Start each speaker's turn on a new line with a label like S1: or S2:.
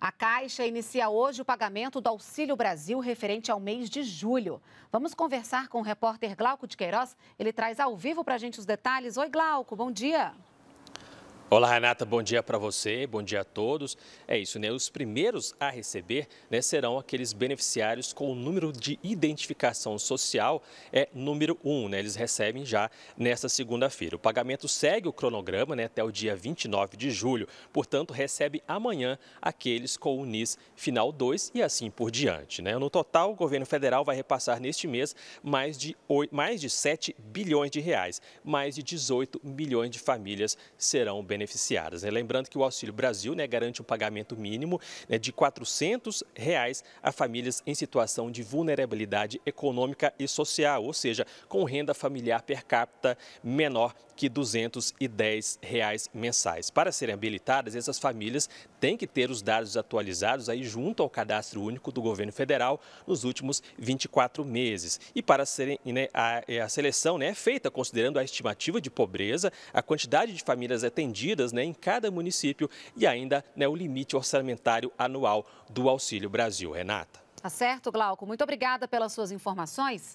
S1: A Caixa inicia hoje o pagamento do Auxílio Brasil referente ao mês de julho. Vamos conversar com o repórter Glauco de Queiroz. Ele traz ao vivo para a gente os detalhes. Oi, Glauco, bom dia.
S2: Olá, Renata, bom dia para você, bom dia a todos. É isso, né? Os primeiros a receber né, serão aqueles beneficiários com o número de identificação social é número 1, né? Eles recebem já nesta segunda-feira. O pagamento segue o cronograma né, até o dia 29 de julho, portanto, recebe amanhã aqueles com o NIS final 2 e assim por diante. Né? No total, o governo federal vai repassar neste mês mais de, 8, mais de 7 bilhões de reais. Mais de 18 milhões de famílias serão beneficiadas beneficiadas. Né? Lembrando que o Auxílio Brasil né, garante um pagamento mínimo né, de R$ 400 reais a famílias em situação de vulnerabilidade econômica e social, ou seja, com renda familiar per capita menor que R$ 210 reais mensais. Para serem habilitadas, essas famílias têm que ter os dados atualizados aí junto ao cadastro único do governo federal nos últimos 24 meses. E para serem né, a, a seleção né, é feita considerando a estimativa de pobreza, a quantidade de famílias atendidas medidas né, em cada município e ainda né, o limite orçamentário anual do Auxílio Brasil. Renata.
S1: Tá certo, Glauco. Muito obrigada pelas suas informações.